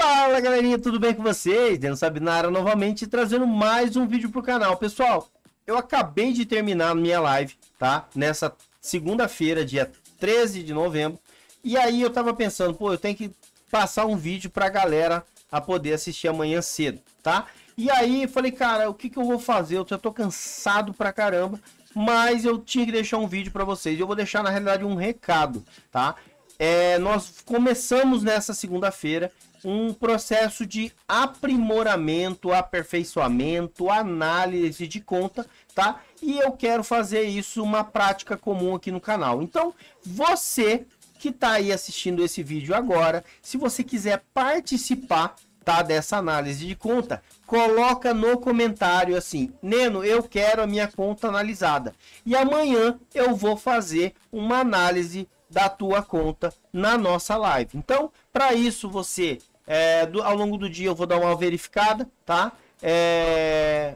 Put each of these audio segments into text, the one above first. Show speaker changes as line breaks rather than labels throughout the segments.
Fala galerinha, tudo bem com vocês? Deno Sabinara novamente trazendo mais um vídeo pro canal. Pessoal, eu acabei de terminar minha live, tá? Nessa segunda-feira, dia 13 de novembro. E aí eu tava pensando, pô, eu tenho que passar um vídeo pra galera a poder assistir amanhã cedo, tá? E aí falei, cara, o que que eu vou fazer? Eu já tô cansado pra caramba, mas eu tinha que deixar um vídeo para vocês. Eu vou deixar na realidade um recado, tá? É, nós começamos nessa segunda-feira um processo de aprimoramento, aperfeiçoamento, análise de conta, tá? E eu quero fazer isso uma prática comum aqui no canal. Então, você que está aí assistindo esse vídeo agora, se você quiser participar tá, dessa análise de conta, coloca no comentário assim, Neno, eu quero a minha conta analisada. E amanhã eu vou fazer uma análise da tua conta na nossa live. Então, para isso você é, do, ao longo do dia eu vou dar uma verificada, tá? É,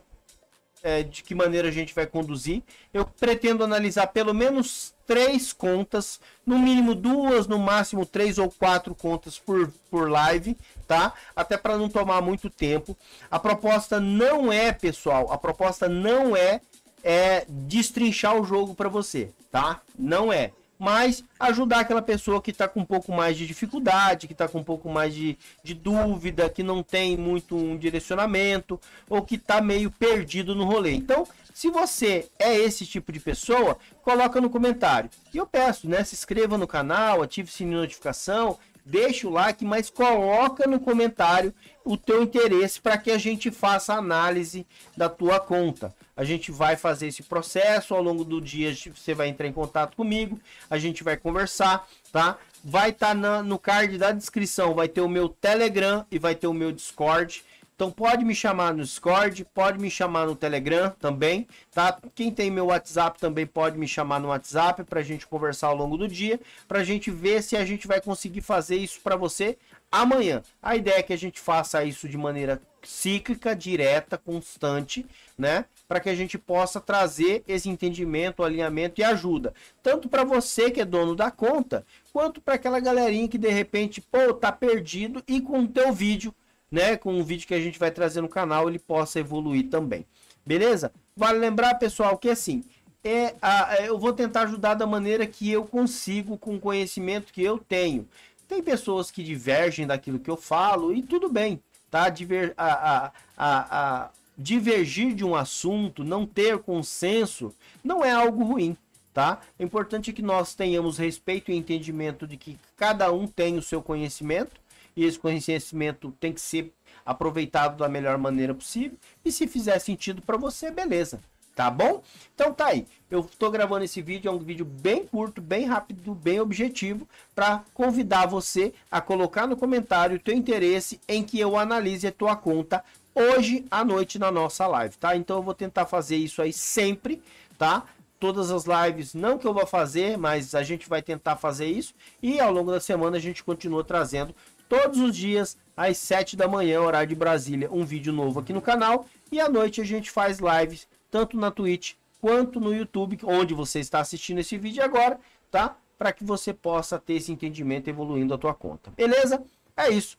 é, de que maneira a gente vai conduzir. Eu pretendo analisar pelo menos três contas, no mínimo duas, no máximo três ou quatro contas por, por live, tá? Até para não tomar muito tempo. A proposta não é, pessoal, a proposta não é, é destrinchar o jogo para você, tá? Não é mas ajudar aquela pessoa que está com um pouco mais de dificuldade, que está com um pouco mais de, de, dúvida, que não tem muito um direcionamento ou que está meio perdido no rolê. Então, se você é esse tipo de pessoa, coloca no comentário. E eu peço, né? Se inscreva no canal, ative o sininho de notificação deixa o like, mas coloca no comentário o teu interesse para que a gente faça a análise da tua conta. A gente vai fazer esse processo ao longo do dia, você vai entrar em contato comigo, a gente vai conversar, tá? Vai estar tá no card da descrição, vai ter o meu Telegram e vai ter o meu Discord então pode me chamar no Discord, pode me chamar no Telegram também, tá? Quem tem meu WhatsApp também pode me chamar no WhatsApp para a gente conversar ao longo do dia, para a gente ver se a gente vai conseguir fazer isso para você amanhã. A ideia é que a gente faça isso de maneira cíclica, direta, constante, né? Para que a gente possa trazer esse entendimento, alinhamento e ajuda, tanto para você que é dono da conta, quanto para aquela galerinha que de repente, pô, tá perdido e com o teu vídeo né, com um vídeo que a gente vai trazer no canal, ele possa evoluir também. Beleza? Vale lembrar, pessoal, que assim, é, a, é, eu vou tentar ajudar da maneira que eu consigo, com o conhecimento que eu tenho. Tem pessoas que divergem daquilo que eu falo e tudo bem, tá? Diver, a, a, a, a divergir de um assunto, não ter consenso, não é algo ruim, tá? É importante que nós tenhamos respeito e entendimento de que cada um tem o seu conhecimento e esse conhecimento tem que ser aproveitado da melhor maneira possível. E se fizer sentido para você, beleza. Tá bom? Então tá aí. Eu estou gravando esse vídeo, é um vídeo bem curto, bem rápido, bem objetivo, para convidar você a colocar no comentário o teu interesse em que eu analise a tua conta hoje à noite na nossa live, tá? Então eu vou tentar fazer isso aí sempre, tá? Todas as lives, não que eu vou fazer, mas a gente vai tentar fazer isso e ao longo da semana a gente continua trazendo todos os dias às 7 da manhã, horário de Brasília, um vídeo novo aqui no canal. E à noite a gente faz lives tanto na Twitch quanto no YouTube, onde você está assistindo esse vídeo agora, tá? Para que você possa ter esse entendimento evoluindo a tua conta. Beleza? É isso.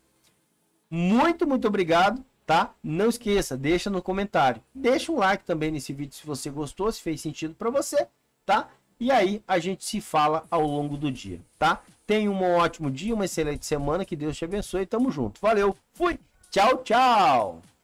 Muito, muito obrigado, tá? Não esqueça, deixa no comentário. Deixa um like também nesse vídeo se você gostou, se fez sentido para você, tá? E aí a gente se fala ao longo do dia, tá? Tenha um ótimo dia, uma excelente semana. Que Deus te abençoe. Tamo junto. Valeu. Fui. Tchau, tchau.